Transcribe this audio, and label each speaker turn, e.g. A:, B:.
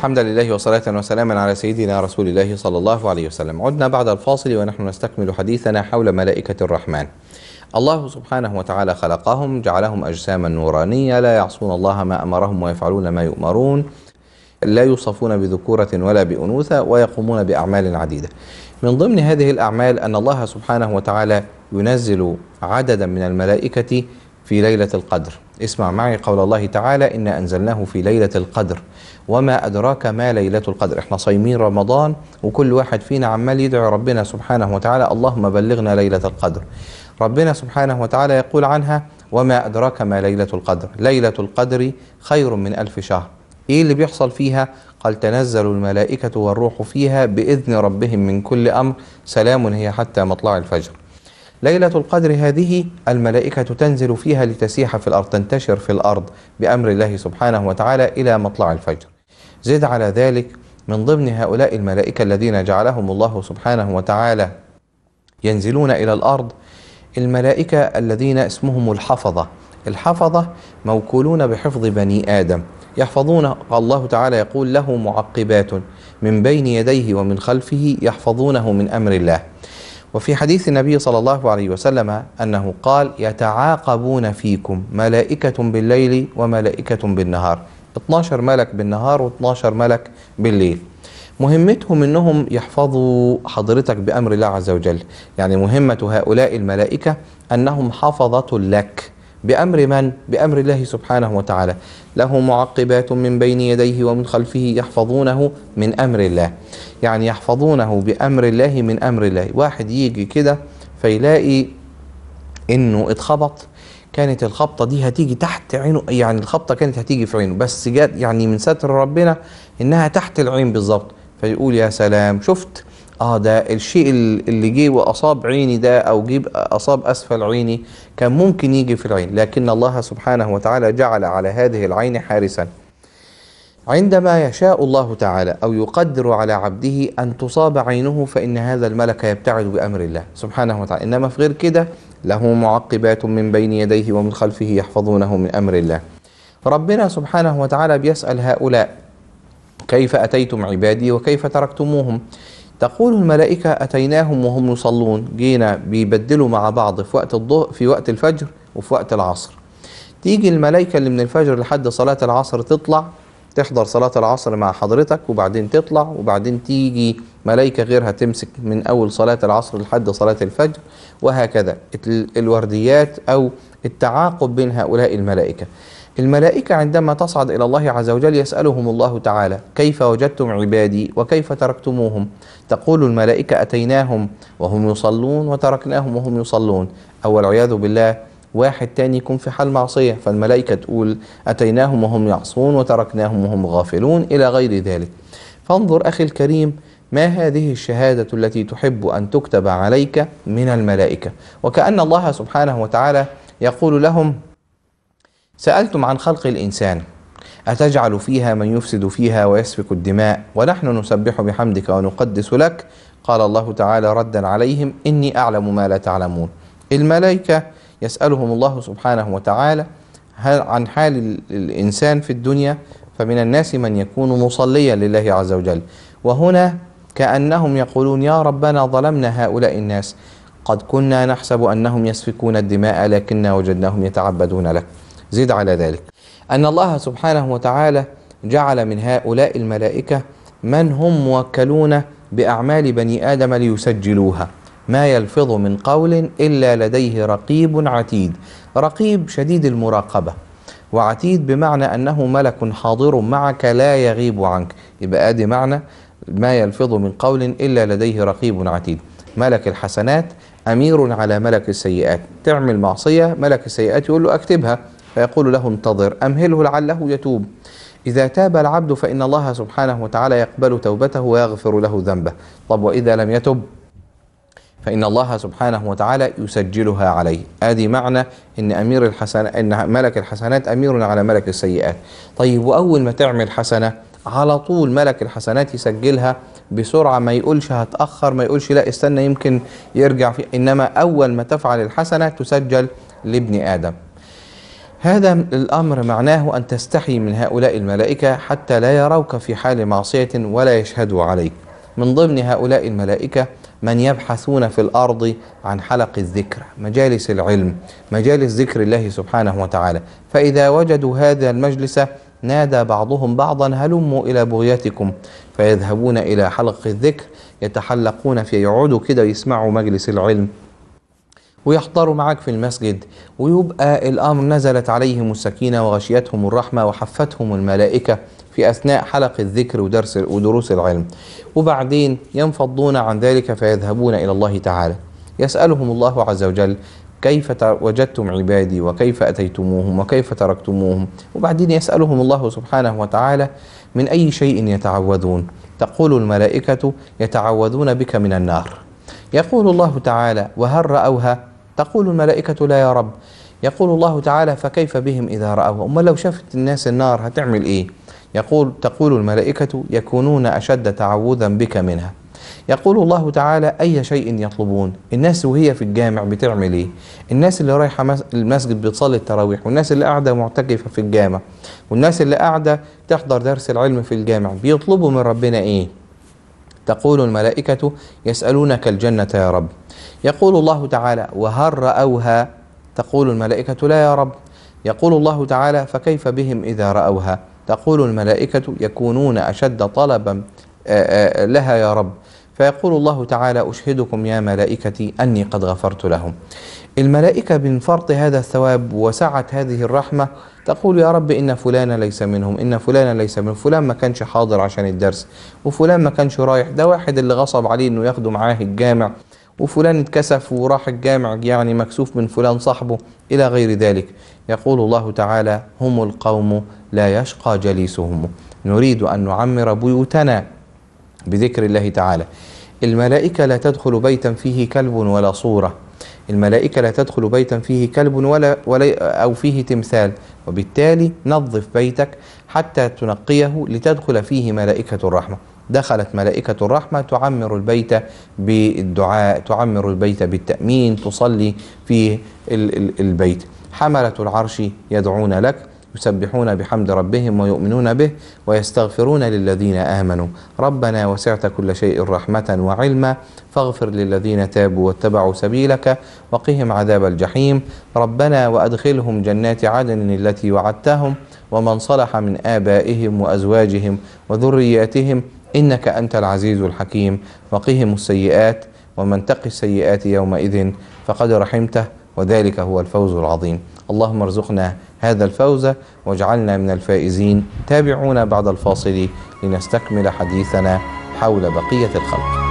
A: الحمد لله وصلاة وسلاما على سيدنا رسول الله صلى الله عليه وسلم عدنا بعد الفاصل ونحن نستكمل حديثنا حول ملائكة الرحمن الله سبحانه وتعالى خلقهم جعلهم أجساما نورانية لا يعصون الله ما أمرهم ويفعلون ما يؤمرون لا يوصفون بذكورة ولا بأنوثة ويقومون بأعمال عديدة من ضمن هذه الأعمال أن الله سبحانه وتعالى ينزل عددا من الملائكة في ليلة القدر اسمع معي قول الله تعالى إن أنزلناه في ليلة القدر وما أدراك ما ليلة القدر احنا صايمين رمضان وكل واحد فينا عمال يدعي ربنا سبحانه وتعالى اللهم بلغنا ليلة القدر ربنا سبحانه وتعالى يقول عنها وما أدراك ما ليلة القدر ليلة القدر خير من ألف شهر إيه اللي بيحصل فيها؟ قال تنزل الملائكة والروح فيها بإذن ربهم من كل أمر سلام هي حتى مطلع الفجر ليلة القدر هذه الملائكة تنزل فيها لتسيح في الأرض تنتشر في الأرض بأمر الله سبحانه وتعالى إلى مطلع الفجر زد على ذلك من ضمن هؤلاء الملائكة الذين جعلهم الله سبحانه وتعالى ينزلون إلى الأرض الملائكة الذين اسمهم الحفظة الحفظة موكولون بحفظ بني آدم يحفظون الله تعالى يقول له معقبات من بين يديه ومن خلفه يحفظونه من أمر الله وفي حديث النبي صلى الله عليه وسلم أنه قال يتعاقبون فيكم ملائكة بالليل وملائكة بالنهار 12 ملك بالنهار و12 ملك بالليل مهمتهم انهم يحفظوا حضرتك بامر الله عز وجل يعني مهمه هؤلاء الملائكه انهم حفظه لك بأمر من؟ بأمر الله سبحانه وتعالى له معقبات من بين يديه ومن خلفه يحفظونه من أمر الله يعني يحفظونه بأمر الله من أمر الله واحد يجي كده فيلاقي إنه اتخبط كانت الخبطة دي هتيجي تحت عينه يعني الخبطة كانت هتيجي في عينه بس جت يعني من ستر ربنا إنها تحت العين بالظبط فيقول يا سلام شفت اه ده الشيء اللي جه واصاب عيني ده او جه اصاب اسفل عيني كان ممكن يجي في العين لكن الله سبحانه وتعالى جعل على هذه العين حارسا عندما يشاء الله تعالى او يقدر على عبده ان تصاب عينه فان هذا الملك يبتعد بامر الله سبحانه وتعالى انما في غير كده له معقبات من بين يديه ومن خلفه يحفظونه من امر الله ربنا سبحانه وتعالى بيسال هؤلاء كيف اتيتم عبادي وكيف تركتموهم تقول الملائكة أتيناهم وهم يصلون جينا بيبدلوا مع بعض في وقت الضوء في وقت الفجر وفي وقت العصر تيجي الملائكة اللي من الفجر لحد صلاة العصر تطلع تحضر صلاة العصر مع حضرتك وبعدين تطلع وبعدين تيجي ملائكة غيرها تمسك من أول صلاة العصر لحد صلاة الفجر وهكذا الورديات أو التعاقب بين هؤلاء الملائكة الملائكة عندما تصعد إلى الله عز وجل يسألهم الله تعالى كيف وجدتم عبادي وكيف تركتموهم تقول الملائكة أتيناهم وهم يصلون وتركناهم وهم يصلون أو والعياذ بالله واحد تاني يكون في حال معصية فالملائكة تقول أتيناهم وهم يعصون وتركناهم وهم غافلون إلى غير ذلك فانظر أخي الكريم ما هذه الشهادة التي تحب أن تكتب عليك من الملائكة وكأن الله سبحانه وتعالى يقول لهم سألتم عن خلق الإنسان أتجعل فيها من يفسد فيها ويسفك الدماء ونحن نسبح بحمدك ونقدس لك قال الله تعالى ردا عليهم إني أعلم ما لا تعلمون الملائكة يسألهم الله سبحانه وتعالى عن حال الإنسان في الدنيا فمن الناس من يكون مصليا لله عز وجل وهنا كأنهم يقولون يا ربنا ظلمنا هؤلاء الناس قد كنا نحسب أنهم يسفكون الدماء لكنا وجدناهم يتعبدون لك زد على ذلك أن الله سبحانه وتعالى جعل من هؤلاء الملائكة من هم موكلون بأعمال بني آدم ليسجلوها ما يلفظ من قول إلا لديه رقيب عتيد رقيب شديد المراقبة وعتيد بمعنى أنه ملك حاضر معك لا يغيب عنك يبقى أدي معنى ما يلفظ من قول إلا لديه رقيب عتيد ملك الحسنات أمير على ملك السيئات تعمل معصية ملك السيئات يقول له أكتبها فيقول له انتظر أمهله لعله يتوب إذا تاب العبد فإن الله سبحانه وتعالى يقبل توبته ويغفر له ذنبه طب وإذا لم يتب فإن الله سبحانه وتعالى يسجلها عليه آدي معنى إن أمير الحسن إن ملك الحسنات أمير على ملك السيئات طيب وأول ما تعمل حسنة على طول ملك الحسنات يسجلها بسرعة ما يقولش هتأخر ما يقولش لا استنى يمكن يرجع في إنما أول ما تفعل الحسنة تسجل لابن آدم هذا الأمر معناه أن تستحي من هؤلاء الملائكة حتى لا يروك في حال معصية ولا يشهدوا عليك من ضمن هؤلاء الملائكة من يبحثون في الأرض عن حلق الذكر مجالس العلم مجالس ذكر الله سبحانه وتعالى فإذا وجدوا هذا المجلس نادى بعضهم بعضا هلموا إلى بغيتكم فيذهبون إلى حلق الذكر يتحلقون يعودوا كده يسمعوا مجلس العلم ويحضروا معاك في المسجد ويبقى الأمر نزلت عليهم السكينة وغشيتهم الرحمة وحفتهم الملائكة في أثناء حلق الذكر ودرس ودروس العلم وبعدين ينفضون عن ذلك فيذهبون إلى الله تعالى يسألهم الله عز وجل كيف وجدتم عبادي وكيف أتيتموهم وكيف تركتموهم وبعدين يسألهم الله سبحانه وتعالى من أي شيء يتعوذون تقول الملائكة يتعوذون بك من النار يقول الله تعالى وهل رأوها تقول الملائكة لا يا رب يقول الله تعالى فكيف بهم إذا رأوه أما لو شافت الناس النار هتعمل إيه يقول تقول الملائكة يكونون أشد تعوذا بك منها يقول الله تعالى أي شيء يطلبون الناس وهي في الجامع بتعمل إيه الناس اللي رايحة المسجد بتصلي التراويح والناس اللي قاعدة معتكفة في الجامع والناس اللي قاعدة تحضر درس العلم في الجامع بيطلبوا من ربنا إيه تقول الملائكة يسألونك الجنة يا رب يقول الله تعالى وهل رأوها تقول الملائكة لا يا رب يقول الله تعالى فكيف بهم إذا رأوها تقول الملائكة يكونون أشد طلبا آه، آه، لها يا رب فيقول الله تعالى أشهدكم يا ملائكتي أني قد غفرت لهم الملائكة من فرط هذا الثواب وسعة هذه الرحمة تقول يا رب إن فلان ليس منهم إن فلان ليس منهم فلان ما كانش حاضر عشان الدرس وفلان ما كانش رايح ده واحد اللي غصب عليه إنه ياخده معاه الجامع وفلان اتكسف وراح الجامع يعني مكسوف من فلان صاحبه إلى غير ذلك يقول الله تعالى هم القوم لا يشقى جليسهم نريد أن نعمر بيوتنا بذكر الله تعالى الملائكة لا تدخل بيتا فيه كلب ولا صورة الملائكة لا تدخل بيتا فيه كلب ولا, ولا أو فيه تمثال وبالتالي نظف بيتك حتى تنقيه لتدخل فيه ملائكة الرحمة دخلت ملائكة الرحمة تعمر البيت بالدعاء تعمر البيت بالتأمين تصلي في البيت حملة العرش يدعون لك يسبحون بحمد ربهم ويؤمنون به ويستغفرون للذين امنوا ربنا وسعت كل شيء رحمه وعلما فاغفر للذين تابوا واتبعوا سبيلك وقهم عذاب الجحيم ربنا وادخلهم جنات عدن التي وعدتهم ومن صلح من ابائهم وازواجهم وذرياتهم انك انت العزيز الحكيم وقهم السيئات ومن تق السيئات يومئذ فقد رحمته وذلك هو الفوز العظيم اللهم ارزقنا هذا الفوز واجعلنا من الفائزين تابعونا بعد الفاصل لنستكمل حديثنا حول بقية الخلق